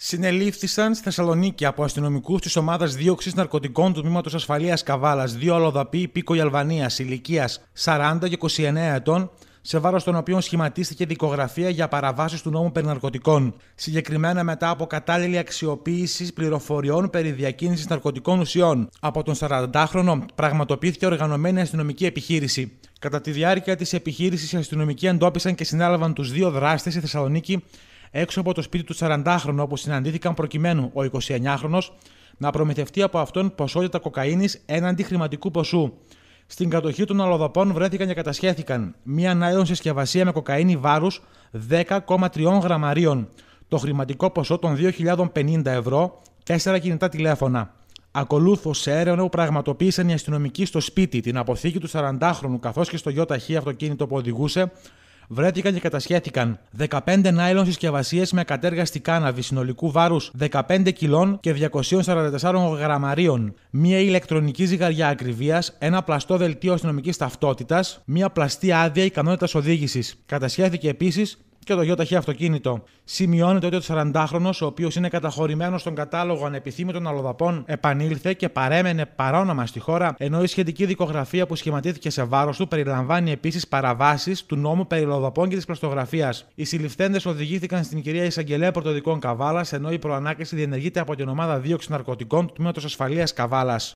συνελήφθησαν στη Θεσσαλονίκη από αστυνομικούς της ομάδας δίωξης ναρκωτικών του τμήματος ασφαλείας Καβάλας δύο αλλοδαποί υπήκοοι Αλβανία ηλικία 40 και 29 ετών, σε βάρος των οποίων σχηματίστηκε δικογραφία για παραβάσεις του νόμου περί ναρκωτικών. Συγκεκριμένα μετά από κατάλληλη αξιοποίηση πληροφοριών περί διακίνησης ναρκωτικών ουσιών. Από τον 40χρονο πραγματοποιήθηκε οργανωμένη αστυνομική επιχείρηση. Κατά τη διάρκεια της επιχείρησης, οι αστυνομικοί εντόπισαν και συνέλαβαν τους δύο δράστες στη Θεσσαλονίκη έξω από το σπίτι του 40χρονου όπου συναντήθηκαν προκειμένου ο 29χρονο να προμηθευτεί από αυτόν ποσότητα κοκαίνης έναντι χρηματικού ποσού. Στην κατοχή των αλλοδαπών βρέθηκαν και κατασχέθηκαν μία νάιλον συσκευασία με κοκαίνη βάρους 10,3 γραμμαρίων, το χρηματικό ποσό των 2.050 ευρώ, 4 κινητά τηλέφωνα. Ακολούθω σε έρευνα που πραγματοποίησαν οι αστυνομικοί στο σπίτι, την αποθήκη του 40χρονου καθώς και στο γιο ταχύ αυτοκίνητο που οδηγούσε, βρέθηκαν και κατασχέθηκαν 15 νάιλον συσκευασίες με κατέργαστη κάναβη συνολικού βάρους 15 κιλών και 244 γραμμαρίων, μία ηλεκτρονική ζυγαριά ακριβίας, ένα πλαστό δελτίο αστυνομικής ταυτότητας, μία πλαστή άδεια ικανότητας οδήγησης. Κατασχέθηκε επίσης και το γιοταχή αυτοκίνητο σημειώνεται ότι ο 40χρονο, ο οποίος είναι καταχωρημένος στον κατάλογο ανεπιθύμητων αλλοδαπών, επανήλθε και παρέμενε παρόνομα στη χώρα, ενώ η σχετική δικογραφία που σχηματίθηκε σε βάρος του περιλαμβάνει επίσης παραβάσεις του νόμου περί αλλοδαπών και της πλαστογραφίας. Οι συλληφθέντες οδηγήθηκαν στην κυρία Ισαγγελέα Πρωτοδικών Καβάλας, ενώ η προανάκριση διενεργείται από την ομάδα δίωξη ναρκωτικών του τμήματος ασφαλείας Καβάλας.